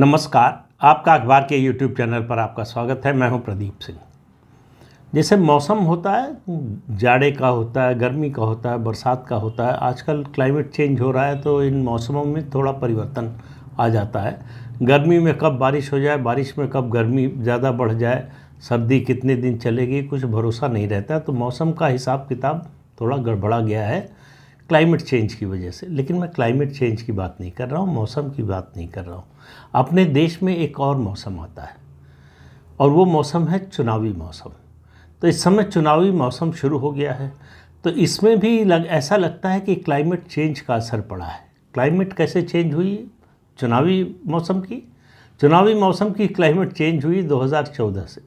नमस्कार आपका अखबार के यूट्यूब चैनल पर आपका स्वागत है मैं हूं प्रदीप सिंह जैसे मौसम होता है जाड़े का होता है गर्मी का होता है बरसात का होता है आजकल क्लाइमेट चेंज हो रहा है तो इन मौसमों में थोड़ा परिवर्तन आ जाता है गर्मी में कब बारिश हो जाए बारिश में कब गर्मी ज़्यादा बढ़ जाए सर्दी कितने दिन चलेगी कुछ भरोसा नहीं रहता तो मौसम का हिसाब किताब थोड़ा गड़बड़ा गया है क्लाइमेट चेंज की वजह से लेकिन मैं क्लाइमेट चेंज की बात नहीं कर रहा हूँ मौसम की बात नहीं कर रहा हूँ अपने देश में एक और मौसम आता है और वो मौसम है चुनावी मौसम तो इस समय चुनावी मौसम शुरू हो गया है तो इसमें भी लग ऐसा लगता है कि क्लाइमेट चेंज का असर पड़ा है क्लाइमेट कैसे चेंज हुई चुनावी मौसम की चुनावी मौसम की क्लाइमेट चेंज हुई 2014 से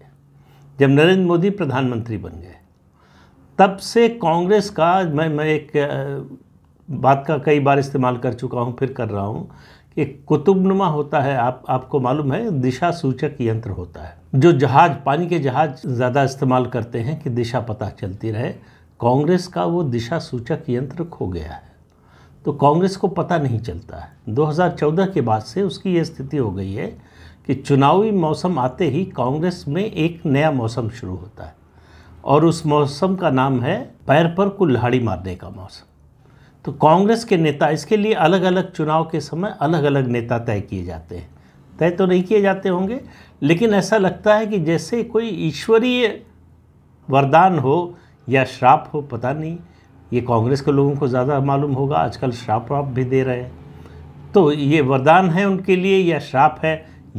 जब नरेंद्र मोदी प्रधानमंत्री बन गए तब से कांग्रेस का मैं मैं एक बात का कई बार इस्तेमाल कर चुका हूँ फिर कर रहा हूँ कि कुतुबनुमा होता है आप आपको मालूम है दिशा सूचक यंत्र होता है जो जहाज पानी के जहाज ज़्यादा इस्तेमाल करते हैं कि दिशा पता चलती रहे कांग्रेस का वो दिशा सूचक यंत्र खो गया है तो कांग्रेस को पता नहीं चलता है 2014 के बाद से उसकी ये स्थिति हो गई है कि चुनावी मौसम आते ही कांग्रेस में एक नया मौसम शुरू होता है और उस मौसम का नाम है पैर पर कुल्हाड़ी मारने का मौसम तो कांग्रेस के नेता इसके लिए अलग अलग चुनाव के समय अलग अलग नेता तय किए जाते हैं तय तो नहीं किए जाते होंगे लेकिन ऐसा लगता है कि जैसे कोई ईश्वरीय वरदान हो या श्राप हो पता नहीं ये कांग्रेस के लोगों को ज़्यादा मालूम होगा आजकल श्राप वाप भी दे रहे हैं तो ये वरदान है उनके लिए या श्राप है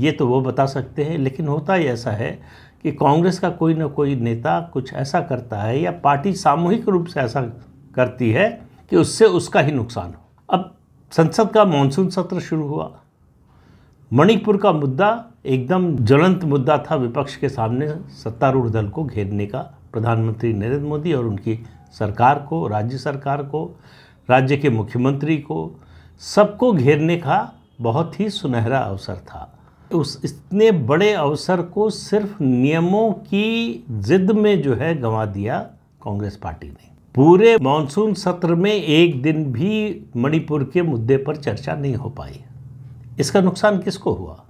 ये तो वो बता सकते हैं लेकिन होता ही ऐसा है कि कांग्रेस का कोई ना कोई नेता कुछ ऐसा करता है या पार्टी सामूहिक रूप से ऐसा करती है कि उससे उसका ही नुकसान हो अब संसद का मानसून सत्र शुरू हुआ मणिपुर का मुद्दा एकदम ज्वलंत मुद्दा था विपक्ष के सामने सत्तारूढ़ दल को घेरने का प्रधानमंत्री नरेंद्र मोदी और उनकी सरकार को राज्य सरकार को राज्य के मुख्यमंत्री को सबको घेरने का बहुत ही सुनहरा अवसर था उस इतने बड़े अवसर को सिर्फ नियमों की जिद में जो है गंवा दिया कांग्रेस पार्टी ने पूरे मानसून सत्र में एक दिन भी मणिपुर के मुद्दे पर चर्चा नहीं हो पाई इसका नुकसान किसको हुआ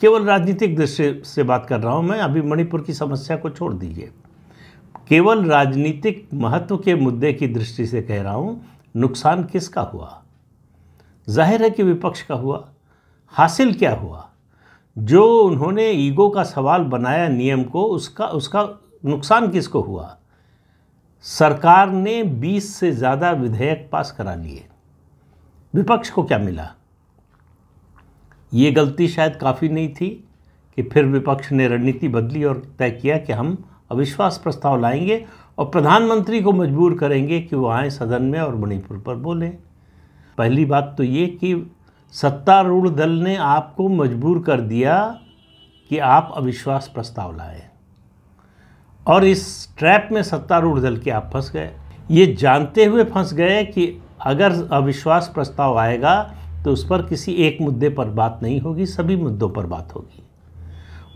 केवल राजनीतिक दृष्टि से बात कर रहा हूं मैं अभी मणिपुर की समस्या को छोड़ दीजिए केवल राजनीतिक महत्व के मुद्दे की दृष्टि से कह रहा हूं नुकसान किसका हुआ जाहिर है कि विपक्ष का हुआ हासिल क्या हुआ जो उन्होंने ईगो का सवाल बनाया नियम को उसका उसका नुकसान किसको हुआ सरकार ने 20 से ज़्यादा विधेयक पास करा लिए विपक्ष को क्या मिला ये गलती शायद काफ़ी नहीं थी कि फिर विपक्ष ने रणनीति बदली और तय किया कि हम अविश्वास प्रस्ताव लाएंगे और प्रधानमंत्री को मजबूर करेंगे कि वो आए सदन में और मणिपुर पर बोलें पहली बात तो ये कि सत्तारूढ़ दल ने आपको मजबूर कर दिया कि आप अविश्वास प्रस्ताव लाए और इस ट्रैप में सत्तारूढ़ दल के आप फंस गए ये जानते हुए फंस गए कि अगर अविश्वास प्रस्ताव आएगा तो उस पर किसी एक मुद्दे पर बात नहीं होगी सभी मुद्दों पर बात होगी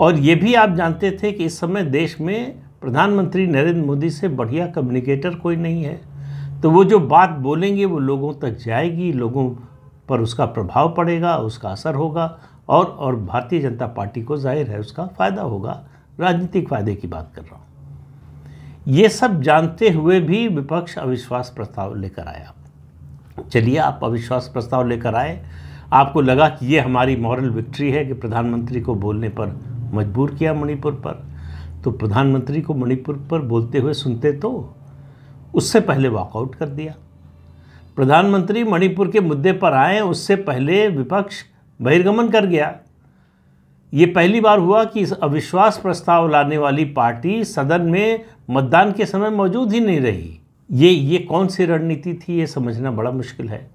और ये भी आप जानते थे कि इस समय देश में प्रधानमंत्री नरेंद्र मोदी से बढ़िया कम्युनिकेटर कोई नहीं है तो वो जो बात बोलेंगे वो लोगों तक जाएगी लोगों पर उसका प्रभाव पड़ेगा उसका असर होगा और और भारतीय जनता पार्टी को जाहिर है उसका फ़ायदा होगा राजनीतिक फ़ायदे की बात कर रहा हूँ ये सब जानते हुए भी विपक्ष अविश्वास प्रस्ताव लेकर आया चलिए आप अविश्वास प्रस्ताव लेकर आए आपको लगा कि ये हमारी मॉरल विक्ट्री है कि प्रधानमंत्री को बोलने पर मजबूर किया मणिपुर पर तो प्रधानमंत्री को मणिपुर पर बोलते हुए सुनते तो उससे पहले वॉकआउट कर दिया प्रधानमंत्री मणिपुर के मुद्दे पर आए उससे पहले विपक्ष बहिर्गमन कर गया ये पहली बार हुआ कि इस अविश्वास प्रस्ताव लाने वाली पार्टी सदन में मतदान के समय मौजूद ही नहीं रही ये ये कौन सी रणनीति थी ये समझना बड़ा मुश्किल है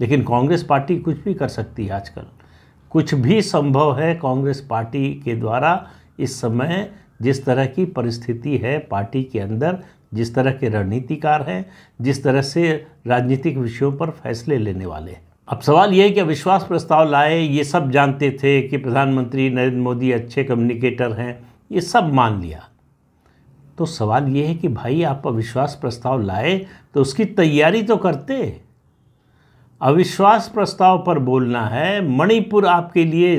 लेकिन कांग्रेस पार्टी कुछ भी कर सकती है आजकल कुछ भी संभव है कांग्रेस पार्टी के द्वारा इस समय जिस तरह की परिस्थिति है पार्टी के अंदर जिस तरह के रणनीतिकार हैं जिस तरह से राजनीतिक विषयों पर फैसले लेने वाले हैं अब सवाल यह है कि अविश्वास प्रस्ताव लाए ये सब जानते थे कि प्रधानमंत्री नरेंद्र मोदी अच्छे कम्युनिकेटर हैं ये सब मान लिया तो सवाल ये है कि भाई आप अविश्वास प्रस्ताव लाए तो उसकी तैयारी तो करते अविश्वास प्रस्ताव पर बोलना है मणिपुर आपके लिए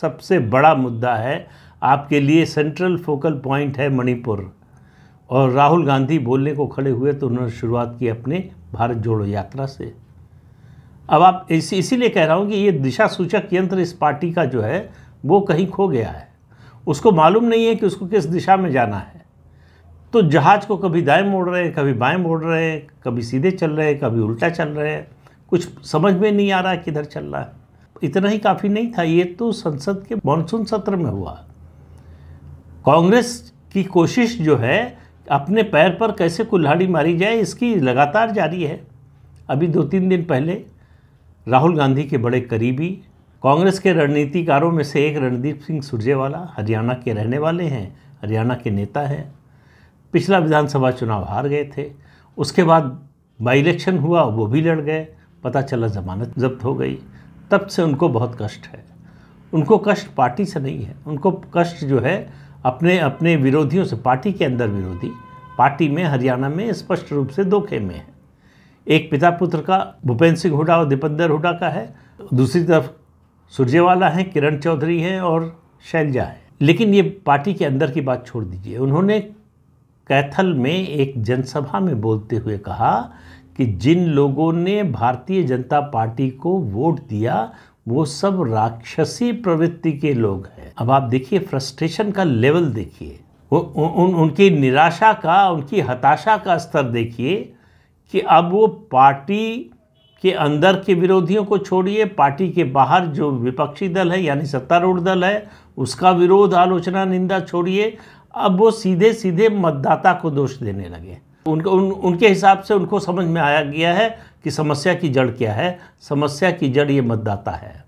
सबसे बड़ा मुद्दा है आपके लिए सेंट्रल फोकल पॉइंट है मणिपुर और राहुल गांधी बोलने को खड़े हुए तो उन्होंने शुरुआत की अपने भारत जोड़ो यात्रा से अब आप इसी इसीलिए कह रहा हूँ कि ये दिशा सूचक यंत्र इस पार्टी का जो है वो कहीं खो गया है उसको मालूम नहीं है कि उसको किस दिशा में जाना है तो जहाज़ को कभी दाएं मोड़ रहे हैं कभी बाएं मोड़ रहे हैं कभी सीधे चल रहे हैं कभी उल्टा चल रहे हैं कुछ समझ में नहीं आ रहा है किधर चल रहा है इतना ही काफ़ी नहीं था ये तो संसद के मानसून सत्र में हुआ कांग्रेस की कोशिश जो है अपने पैर पर कैसे कुल्हाड़ी मारी जाए इसकी लगातार जारी है अभी दो तीन दिन पहले राहुल गांधी के बड़े करीबी कांग्रेस के रणनीतिकारों में से एक रणदीप सिंह सुरजेवाला हरियाणा के रहने वाले हैं हरियाणा के नेता हैं पिछला विधानसभा चुनाव हार गए थे उसके बाद बाई इलेक्शन हुआ वो भी लड़ गए पता चला जमानत जब्त हो गई तब से उनको बहुत कष्ट है उनको कष्ट पार्टी से नहीं है उनको कष्ट जो है अपने अपने विरोधियों से पार्टी के अंदर विरोधी पार्टी में हरियाणा में स्पष्ट रूप से धोखे में है एक पिता पुत्र का भूपेंद्र सिंह हुडा और दीपेंद्र हुडा का है दूसरी तरफ सुरजेवाला हैं किरण चौधरी हैं और शैलजा हैं लेकिन ये पार्टी के अंदर की बात छोड़ दीजिए उन्होंने कैथल में एक जनसभा में बोलते हुए कहा कि जिन लोगों ने भारतीय जनता पार्टी को वोट दिया वो सब राक्षसी प्रवृत्ति के लोग हैं है अब आप देखिए फ्रस्ट्रेशन का लेवल देखिए उन, उनकी निराशा का उनकी हताशा का स्तर देखिए कि अब वो पार्टी के अंदर के विरोधियों को छोड़िए पार्टी के बाहर जो विपक्षी दल है यानी सत्तारूढ़ दल है उसका विरोध आलोचना निंदा छोड़िए अब वो सीधे सीधे मतदाता को दोष देने लगे उनको उन, उनके हिसाब से उनको समझ में आया गया है कि समस्या की जड़ क्या है समस्या की जड़ ये मतदाता है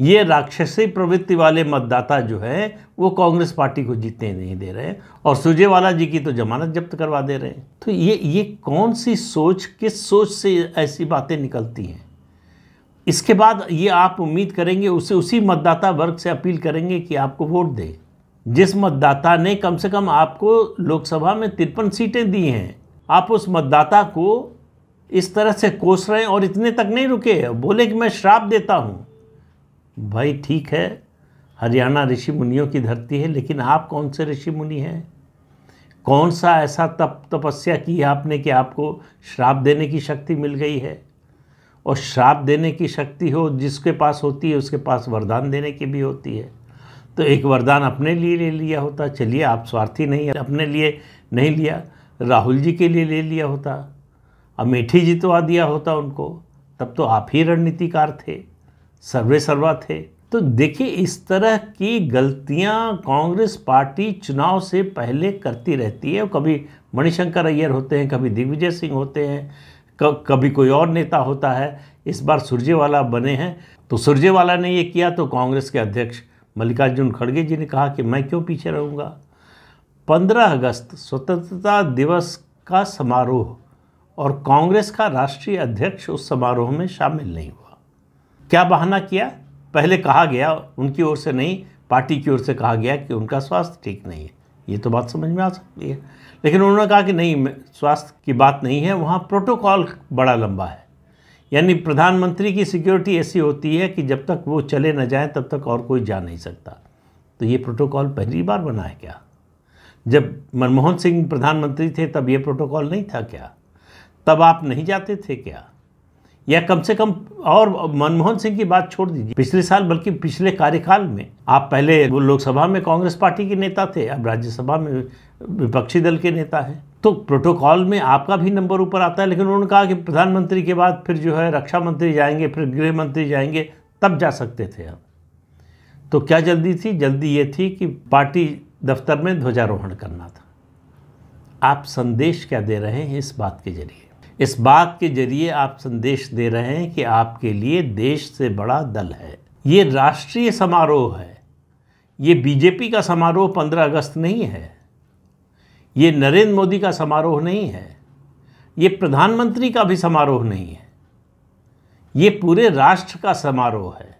ये राक्षसी प्रवृत्ति वाले मतदाता जो है वो कांग्रेस पार्टी को जीतने नहीं दे रहे और सुरजेवाला जी की तो जमानत जब्त करवा दे रहे हैं तो ये ये कौन सी सोच किस सोच से ऐसी बातें निकलती हैं इसके बाद ये आप उम्मीद करेंगे उसे उसी मतदाता वर्ग से अपील करेंगे कि आपको वोट दें जिस मतदाता ने कम से कम आपको लोकसभा में तिरपन सीटें दी हैं आप उस मतदाता को इस तरह से कोस रहे हैं और इतने तक नहीं रुके बोले कि मैं श्राप देता हूँ भाई ठीक है हरियाणा ऋषि मुनियों की धरती है लेकिन आप कौन से ऋषि मुनि हैं कौन सा ऐसा तप तपस्या की आपने कि आपको श्राप देने की शक्ति मिल गई है और श्राप देने की शक्ति हो जिसके पास होती है उसके पास वरदान देने की भी होती है तो एक वरदान अपने लिए ले लिया होता चलिए आप स्वार्थी नहीं अपने लिए नहीं लिया राहुल जी के लिए ले लिया होता अमेठी जितवा तो दिया होता उनको तब तो आप ही रणनीतिकार थे सर्वे सर्वा थे तो देखिए इस तरह की गलतियां कांग्रेस पार्टी चुनाव से पहले करती रहती है कभी मणिशंकर अय्यर होते हैं कभी दिग्विजय सिंह होते हैं कभी कोई और नेता होता है इस बार सुरजेवाला बने हैं तो सुरजेवाला ने ये किया तो कांग्रेस के अध्यक्ष मल्लिकार्जुन खड़गे जी ने कहा कि मैं क्यों पीछे रहूँगा पंद्रह अगस्त स्वतंत्रता दिवस का समारोह और कांग्रेस का राष्ट्रीय अध्यक्ष उस समारोह में शामिल नहीं हुआ क्या बहाना किया पहले कहा गया उनकी ओर से नहीं पार्टी की ओर से कहा गया कि उनका स्वास्थ्य ठीक नहीं है ये तो बात समझ में आ सकती है लेकिन उन्होंने कहा कि नहीं स्वास्थ्य की बात नहीं है वहाँ प्रोटोकॉल बड़ा लंबा है यानी प्रधानमंत्री की सिक्योरिटी ऐसी होती है कि जब तक वो चले न जाए तब तक और कोई जा नहीं सकता तो ये प्रोटोकॉल पहली बार बना है क्या जब मनमोहन सिंह प्रधानमंत्री थे तब ये प्रोटोकॉल नहीं था क्या तब आप नहीं जाते थे क्या या कम से कम और मनमोहन सिंह की बात छोड़ दीजिए पिछले साल बल्कि पिछले कार्यकाल में आप पहले वो लोकसभा में कांग्रेस पार्टी के नेता थे अब राज्यसभा में विपक्षी दल के नेता हैं तो प्रोटोकॉल में आपका भी नंबर ऊपर आता है लेकिन उन्होंने कहा कि प्रधानमंत्री के बाद फिर जो है रक्षा मंत्री जाएंगे फिर गृह मंत्री जाएंगे तब जा सकते थे हम तो क्या जल्दी थी जल्दी ये थी कि पार्टी दफ्तर में ध्वजारोहण करना था आप संदेश क्या दे रहे हैं इस बात के जरिए इस बात के जरिए आप संदेश दे रहे हैं कि आपके लिए देश से बड़ा दल है ये राष्ट्रीय समारोह है ये बीजेपी का समारोह 15 अगस्त नहीं है ये नरेंद्र मोदी का समारोह नहीं है ये प्रधानमंत्री का भी समारोह नहीं है ये पूरे राष्ट्र का समारोह है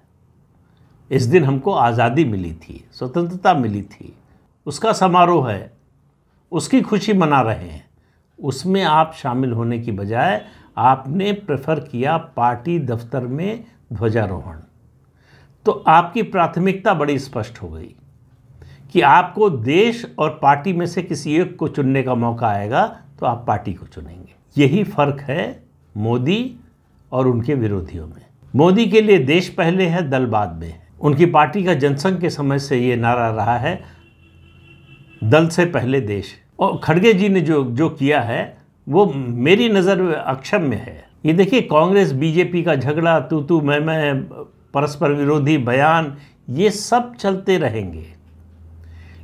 इस दिन हमको आज़ादी मिली थी स्वतंत्रता मिली थी उसका समारोह है उसकी खुशी मना रहे हैं उसमें आप शामिल होने की बजाय आपने प्रेफर किया पार्टी दफ्तर में ध्वजारोहण तो आपकी प्राथमिकता बड़ी स्पष्ट हो गई कि आपको देश और पार्टी में से किसी एक को चुनने का मौका आएगा तो आप पार्टी को चुनेंगे यही फर्क है मोदी और उनके विरोधियों में मोदी के लिए देश पहले है दल बाद में है उनकी पार्टी का जनसंघ के समय से ये नारा रहा है दल से पहले देश और खड़गे जी ने जो जो किया है वो मेरी नज़र अक्षम में है ये देखिए कांग्रेस बीजेपी का झगड़ा तू तू मैं मैं परस्पर विरोधी बयान ये सब चलते रहेंगे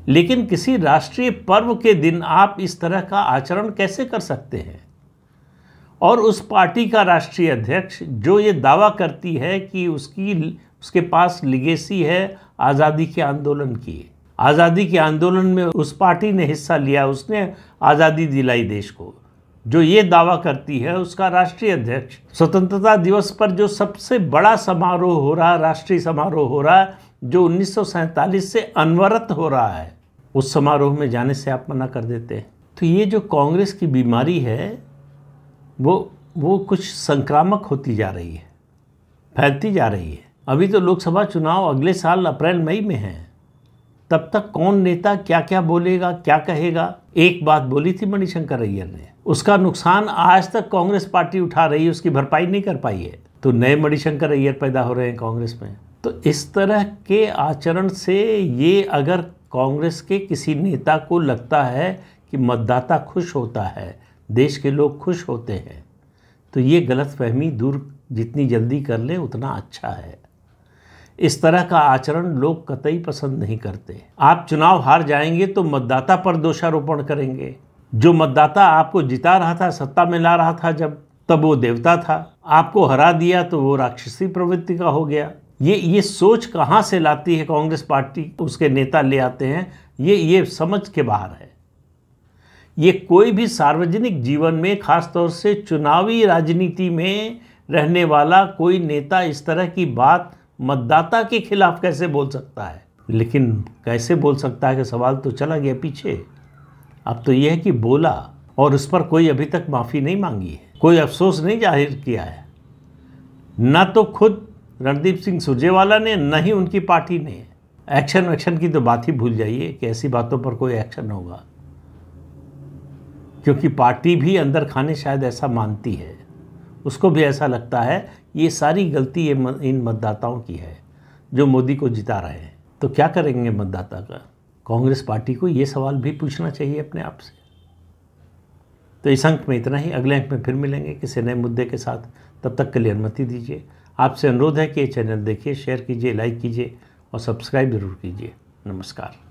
लेकिन किसी राष्ट्रीय पर्व के दिन आप इस तरह का आचरण कैसे कर सकते हैं और उस पार्टी का राष्ट्रीय अध्यक्ष जो ये दावा करती है कि उसकी उसके पास लिगेसी है आज़ादी के आंदोलन की आज़ादी के आंदोलन में उस पार्टी ने हिस्सा लिया उसने आज़ादी दिलाई देश को जो ये दावा करती है उसका राष्ट्रीय अध्यक्ष स्वतंत्रता दिवस पर जो सबसे बड़ा समारोह हो रहा राष्ट्रीय समारोह हो रहा जो उन्नीस से अनवरत हो रहा है उस समारोह में जाने से आप मना कर देते हैं तो ये जो कांग्रेस की बीमारी है वो वो कुछ संक्रामक होती जा रही है फैलती जा रही है अभी तो लोकसभा चुनाव अगले साल अप्रैल मई में हैं तब तक कौन नेता क्या क्या बोलेगा क्या कहेगा एक बात बोली थी मणिशंकर अय्यर ने उसका नुकसान आज तक कांग्रेस पार्टी उठा रही है उसकी भरपाई नहीं कर पाई है तो नए मणिशंकर अय्यर पैदा हो रहे हैं कांग्रेस में तो इस तरह के आचरण से ये अगर कांग्रेस के किसी नेता को लगता है कि मतदाता खुश होता है देश के लोग खुश होते हैं तो ये गलतफहमी दूर जितनी जल्दी कर लें उतना अच्छा है इस तरह का आचरण लोग कतई पसंद नहीं करते आप चुनाव हार जाएंगे तो मतदाता पर दोषारोपण करेंगे जो मतदाता आपको जिता रहा था सत्ता में ला रहा था जब तब वो देवता था आपको हरा दिया तो वो राक्षसी प्रवृत्ति का हो गया ये ये सोच कहाँ से लाती है कांग्रेस पार्टी उसके नेता ले आते हैं ये ये समझ के बाहर है ये कोई भी सार्वजनिक जीवन में खासतौर से चुनावी राजनीति में रहने वाला कोई नेता इस तरह की बात मतदाता के खिलाफ कैसे बोल सकता है लेकिन कैसे बोल सकता है कि सवाल तो चला गया पीछे अब तो यह है कि बोला और उस पर कोई अभी तक माफ़ी नहीं मांगी है कोई अफसोस नहीं जाहिर किया है ना तो खुद रणदीप सिंह सुरजेवाला ने न ही उनकी पार्टी ने एक्शन वैक्शन की तो बात ही भूल जाइए कि ऐसी बातों पर कोई एक्शन होगा क्योंकि पार्टी भी अंदर खाने शायद ऐसा मानती है उसको भी ऐसा लगता है ये सारी गलती ये इन मतदाताओं की है जो मोदी को जिता रहे हैं तो क्या करेंगे मतदाता का कांग्रेस पार्टी को ये सवाल भी पूछना चाहिए अपने आप से तो इस अंक में इतना ही अगले अंक में फिर मिलेंगे किसी नए मुद्दे के साथ तब तक के लिए अनुमति दीजिए आपसे अनुरोध है कि ये चैनल देखिए शेयर कीजिए लाइक कीजिए और सब्सक्राइब ज़रूर कीजिए नमस्कार